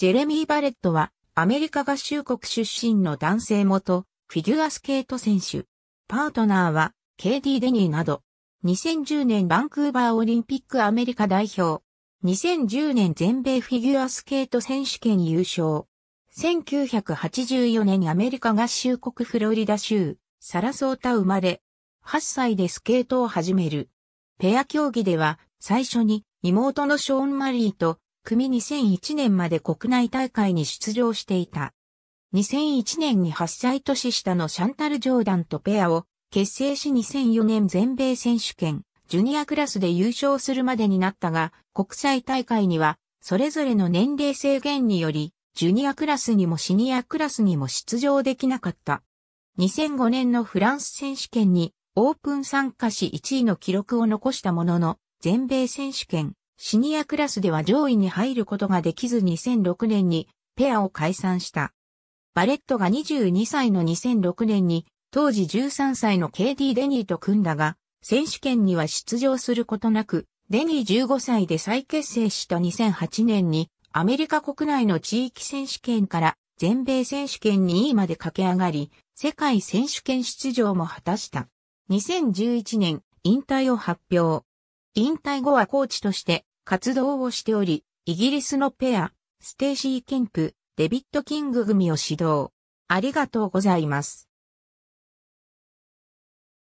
ジェレミー・バレットは、アメリカ合衆国出身の男性元、フィギュアスケート選手。パートナーは、ディ・デニーなど、2010年バンクーバーオリンピックアメリカ代表、2010年全米フィギュアスケート選手権優勝、1984年アメリカ合衆国フロリダ州、サラソータ生まれ、8歳でスケートを始める。ペア競技では、最初に妹のショーン・マリーと組2001年まで国内大会に出場していた。2001年に8歳年下のシャンタル・ジョーダンとペアを結成し2004年全米選手権、ジュニアクラスで優勝するまでになったが、国際大会には、それぞれの年齢制限により、ジュニアクラスにもシニアクラスにも出場できなかった。2005年のフランス選手権に、オープン参加し1位の記録を残したものの、全米選手権、シニアクラスでは上位に入ることができず2006年にペアを解散した。バレットが22歳の2006年に当時13歳の KD デニーと組んだが、選手権には出場することなく、デニー15歳で再結成した2008年にアメリカ国内の地域選手権から全米選手権2位まで駆け上がり、世界選手権出場も果たした。2011年、引退を発表。引退後はコーチとして活動をしており、イギリスのペア、ステーシー・ケンプ、デビット・キング組を指導。ありがとうございます。